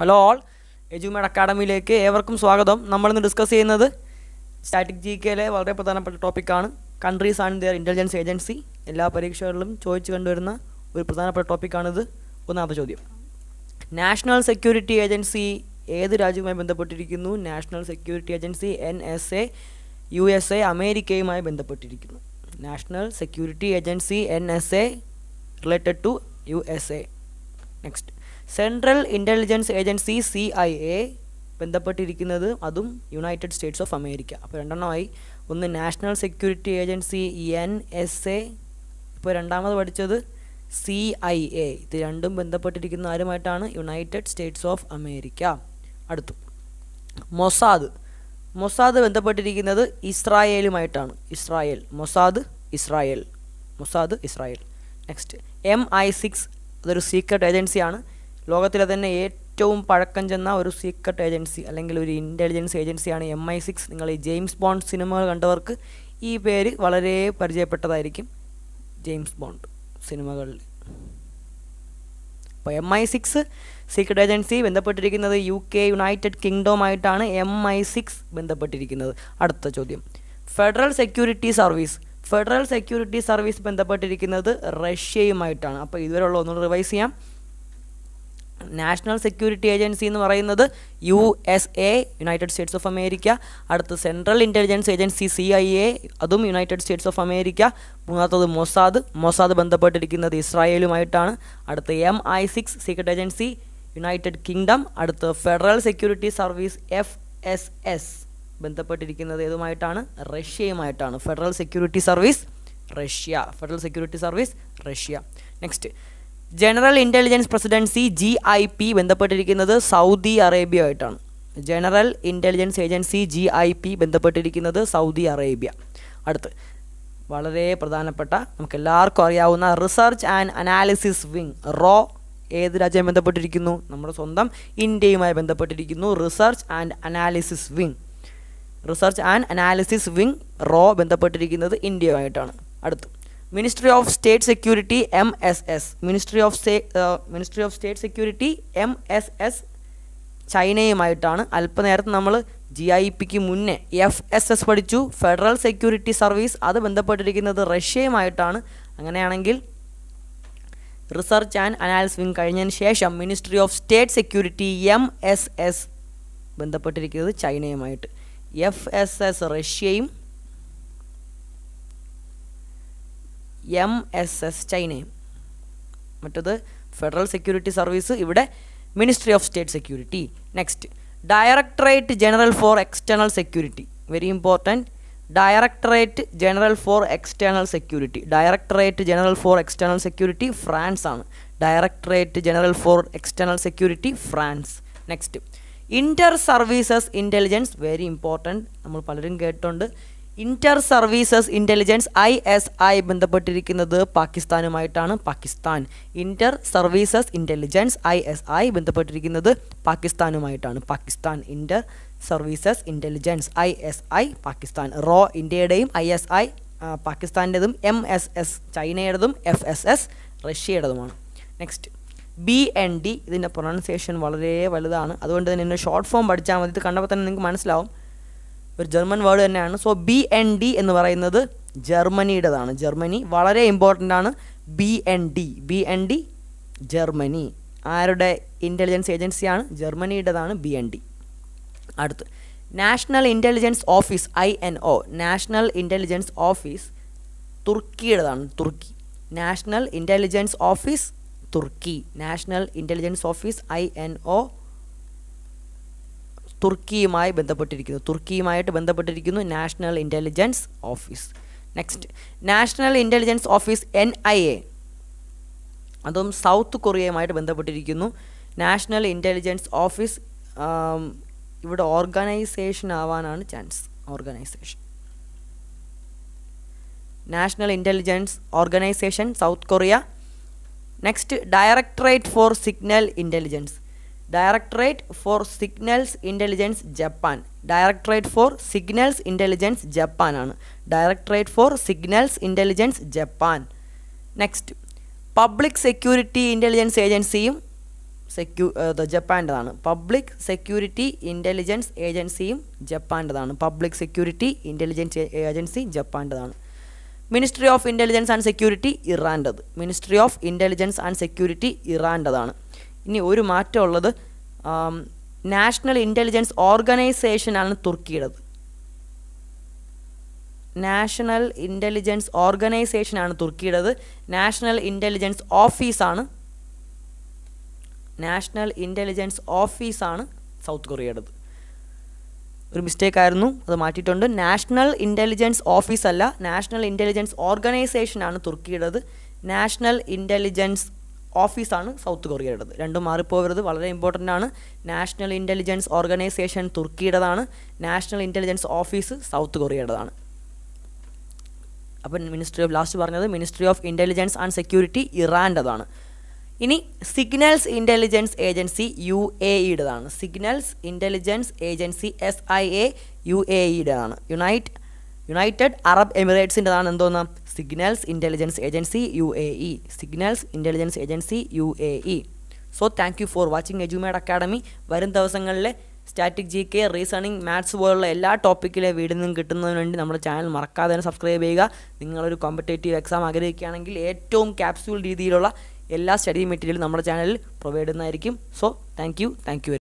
hello all എജുമേഡ് അക്കാഡമിയിലേക്ക് ഏവർക്കും സ്വാഗതം നമ്മളിന്ന് ഡിസ്കസ് ചെയ്യുന്നത് സ്റ്റാറ്റിക് ജി കെയിലെ വളരെ പ്രധാനപ്പെട്ട ടോപ്പിക്കാണ് countries and their intelligence agency എല്ലാ പരീക്ഷകളിലും ചോദിച്ചു കണ്ടുവരുന്ന ഒരു പ്രധാനപ്പെട്ട ടോപ്പിക്കാണിത് ഒന്നാമത്തെ ചോദ്യം നാഷണൽ സെക്യൂരിറ്റി ഏജൻസി ഏത് രാജ്യവുമായി ബന്ധപ്പെട്ടിരിക്കുന്നു national security agency N S A U S A അമേരിക്കയുമായി ബന്ധപ്പെട്ടിരിക്കുന്നു national security agency N S A related to U S A next central intelligence agency C I A ബന്ധപ്പെട്ടിരിക്കുന്നത് അതും യുണൈറ്റഡ് സ്റ്റേറ്റ്സ് ഓഫ് അമേരിക്ക അപ്പോൾ രണ്ടെണ്ണമായി ഒന്ന് national security agency N S A ഇപ്പോൾ രണ്ടാമത് പഠിച്ചത് സി ഐ എ ഇത് രണ്ടും ബന്ധപ്പെട്ടിരിക്കുന്ന ആരുമായിട്ടാണ് യുണൈറ്റഡ് സ്റ്റേറ്റ്സ് ഓഫ് അമേരിക്ക അടുത്തു മൊസാദ് മൊസാദ് ബന്ധപ്പെട്ടിരിക്കുന്നത് ഇസ്രായേലുമായിട്ടാണ് Israel Mossad Israel Mossad Israel next M I six അതൊരു സീക്രട്ട് ഏജൻസിയാണ് ലോകത്തിലെ തന്നെ ഏറ്റവും പഴക്കം ചെന്ന ഒരു സീക്രട്ട് ഏജൻസി അല്ലെങ്കിൽ ഒരു ഇൻ്റലിജൻസ് ഏജൻസിയാണ് എം ഐ സിക്സ് നിങ്ങൾ ഈ ജെയിംസ് ബോണ്ട് സിനിമകൾ കണ്ടവർക്ക് ഈ പേര് വളരെ പരിചയപ്പെട്ടതായിരിക്കും ജെയിംസ് ബോണ്ട് സിനിമകളിൽ അപ്പോൾ M I six secret agency ബന്ധപ്പെട്ടിരിക്കുന്നത് യു കെ യുണൈറ്റഡ് കിങ്ഡോമായിട്ടാണ് എം ഐ സിക്സ് ബന്ധപ്പെട്ടിരിക്കുന്നത് അടുത്ത ചോദ്യം federal security service federal security service ബന്ധപ്പെട്ടിരിക്കുന്നത് റഷ്യയുമായിട്ടാണ് അപ്പോൾ ഇതുവരെയുള്ള ഒന്നുകൂടി റിവൈസ് ചെയ്യാം നാഷണൽ സെക്യൂരിറ്റി ഏജൻസി എന്ന് പറയുന്നത് U S A united states of America അടുത്ത് central intelligence agency C I A അതും യുണൈറ്റഡ് സ്റ്റേറ്റ്സ് ഓഫ് അമേരിക്ക മൂന്നാമത്തത് മൊസാദ് മൊസാദ് ബന്ധപ്പെട്ടിരിക്കുന്നത് ഇസ്രായേലുമായിട്ടാണ് അടുത്ത് M I six secret agency united kingdom അടുത്ത് federal security service F S S ബന്ധപ്പെട്ടിരിക്കുന്നത് ഏതുമായിട്ടാണ് റഷ്യയുമായിട്ടാണ് federal security service Russia federal security service Russia next general intelligence presidency G I P ബന്ധപ്പെട്ടിരിക്കുന്നത് Saudi Arabia ആയിട്ടാണ് general intelligence agency G I P ബന്ധപ്പെട്ടിരിക്കുന്നത് Saudi Arabia അടുത്ത് വളരെ പ്രധാനപ്പെട്ട നമുക്ക് എല്ലാവർക്കും അറിയാവുന്ന റിസർച്ച് ആൻഡ് അനാലിസിസ് വിങ് റോ ഏത് രാജ്യവും ബന്ധപ്പെട്ടിരിക്കുന്നു നമ്മുടെ സ്വന്തം ഇന്ത്യയുമായി ബന്ധപ്പെട്ടിരിക്കുന്നു research and analysis wing research and analysis wing റോ ബന്ധപ്പെട്ടിരിക്കുന്നത് ഇന്ത്യയുമായിട്ടാണ് അടുത്തു ministry of state security M S S ministry of state ministry of state security M S S ചൈനയുമായിട്ടാണ് അല്പനേരത്തെ നമ്മൾ ജി ഐ പിക്ക് മുന്നേ എഫ് എസ് എസ് പഠിച്ചു ഫെഡറൽ സെക്യൂരിറ്റി സർവീസ് അത് ബന്ധപ്പെട്ടിരിക്കുന്നത് റഷ്യയുമായിട്ടാണ് അങ്ങനെയാണെങ്കിൽ റിസർച്ച് ആൻഡ് അനാലിസ് വിങ് കഴിഞ്ഞതിന് ശേഷം ministry of state security M S S ബന്ധപ്പെട്ടിരിക്കുന്നത് ചൈനയുമായിട്ട് എഫ് എസ് എസ് റഷ്യയും എം എസ് എസ് ചൈനയും മറ്റത് ഫെഡറൽ സെക്യൂരിറ്റി സർവീസ് ഇവിടെ ministry of state security next directorate general for external security very important directorate general for external security directorate general for external security France ആണ് directorate general for external security France next inter services intelligence very important നമ്മൾ പലരും കേട്ടുണ്ട് inter services intelligence I S I ബന്ധപ്പെട്ടിരിക്കുന്നത് പാകിസ്ഥാനുമായിട്ടാണ് Pakistan inter services intelligence I S I ബന്ധപ്പെട്ടിരിക്കുന്നത് പാകിസ്ഥാനുമായിട്ടാണ് Pakistan inter services intelligence I S I Pakistan റോ ഇന്ത്യയുടെയും ഐ എസ് ഐ പാകിസ്ഥാൻ്റെതും എം എസ് എസ് ചൈനയുടേതും എഫ് എസ് എസ് റഷ്യയുടേതുമാണ് നെക്സ്റ്റ് ബി എൻ ഡി ഇതിൻ്റെ പ്രൊണൗൺസിയേഷൻ വളരെ വലുതാണ് അതുകൊണ്ട് തന്നെ ഷോർട്ട് ഫോം പഠിച്ചാൽ മതി ഇത് കണ്ടപ്പോൾ തന്നെ നിങ്ങൾക്ക് മനസ്സിലാവും ഒരു ജർമ്മൻ വേർഡ് തന്നെയാണ് സോ ബി എൻ ഡി എന്ന് പറയുന്നത് ജർമ്മനിയുടേതാണ് ജർമ്മനി വളരെ ഇമ്പോർട്ടൻ്റ് ആണ് B N D B N D Germany ആരുടെ ഇൻ്റലിജൻസ് ഏജൻസിയാണ് ജർമ്മനിയുടേതാണ് ബി എൻ ഡി അടുത്ത് national intelligence office I N O national intelligence office തുർക്കിയുടേതാണ് Turkey national intelligence office Turkey national intelligence office I N O തുർക്കിയുമായി ബന്ധപ്പെട്ടിരിക്കുന്നു തുർക്കിയുമായിട്ട് ബന്ധപ്പെട്ടിരിക്കുന്നു national intelligence office next national intelligence office N I A അതും south കൊറിയയുമായിട്ട് ബന്ധപ്പെട്ടിരിക്കുന്നു national intelligence office ഇവിടെ organisation ആവാനാണ് chance organisation national intelligence organisation south Korea next directorate for signal intelligence directorate for signals intelligence Japan directorate for signals intelligence ജപ്പാനാണ് directorate for signals intelligence Japan next public security intelligence ഏജൻസിയും security ജപ്പാൻ്റെതാണ് public security intelligence ഏജൻസിയും ജപ്പാൻ്റെതാണ് public security intelligence agency ജപ്പാൻ്റെതാണ് ministry of intelligence and security ഇറാൻ്റെത് ministry of intelligence and security ഇറാൻ്റെതാണ് ഇനി ഒരു മാറ്റമുള്ളത് നാഷണൽ ഇൻ്റലിജൻസ് ഓർഗനൈസേഷനാണ് തുർക്കിയുടേത് നാഷണൽ ഇൻ്റലിജൻസ് ഓർഗനൈസേഷനാണ് തുർക്കിയുടേത് നാഷണൽ ഇൻ്റലിജൻസ് ഓഫീസാണ് നാഷണൽ ഇൻ്റലിജൻസ് ഓഫീസാണ് സൗത്ത് കൊറിയയുടേത് ഒരു മിസ്റ്റേക്ക് ആയിരുന്നു അത് മാറ്റിയിട്ടുണ്ട് നാഷണൽ ഇൻ്റലിജൻസ് ഓഫീസല്ല നാഷണൽ ഇൻ്റലിജൻസ് ഓർഗനൈസേഷനാണ് തുർക്കിയുടേത് നാഷണൽ ഇൻ്റലിജൻസ് ഓഫീസാണ് സൗത്ത് കൊറിയയുടേത് രണ്ടും മാറിപ്പോകരുത് വളരെ ഇമ്പോർട്ടൻ്റ് ആണ് നാഷണൽ ഇൻ്റലിജൻസ് ഓർഗനൈസേഷൻ തുർക്കിയുടേതാണ് നാഷണൽ ഇൻ്റലിജൻസ് ഓഫീസ് സൗത്ത് കൊറിയയുടേതാണ് അപ്പം മിനിസ്ട്രി ഓഫ് ലാസ്റ്റ് പറഞ്ഞത് ministry of intelligence and security ഇറാൻ്റെതാണ് ഇനി signals intelligence agency U A ഇയുടേതാണ് signals intelligence agency S I A U A ഇയുടേതാണ് unite united Arab എമിറേറ്റ്സിൻ്റെതാണ് എന്തോന്ന് signals intelligence agency U A E signals intelligence agency U A E so thank you for watching എജുമേഡ് academy വരും ദിവസങ്ങളിലെ static G K reasoning maths പോലുള്ള എല്ലാ ടോപ്പിക്കിലെ വീടിൽ നിന്നും കിട്ടുന്നതിന് വേണ്ടി നമ്മുടെ ചാനൽ മറക്കാതെ തന്നെ സബ്സ്ക്രൈബ് ചെയ്യുക നിങ്ങളൊരു കോമ്പറ്റേറ്റീവ് എക്സാം ആഗ്രഹിക്കുകയാണെങ്കിൽ ഏറ്റവും ക്യാപ്സ്യൂൾ രീതിയിലുള്ള എല്ലാ സ്റ്റഡി മെറ്റീരിയലും നമ്മുടെ ചാനലിൽ പ്രൊവൈഡ് ചെയ്യുന്നതായിരിക്കും so thank you thank U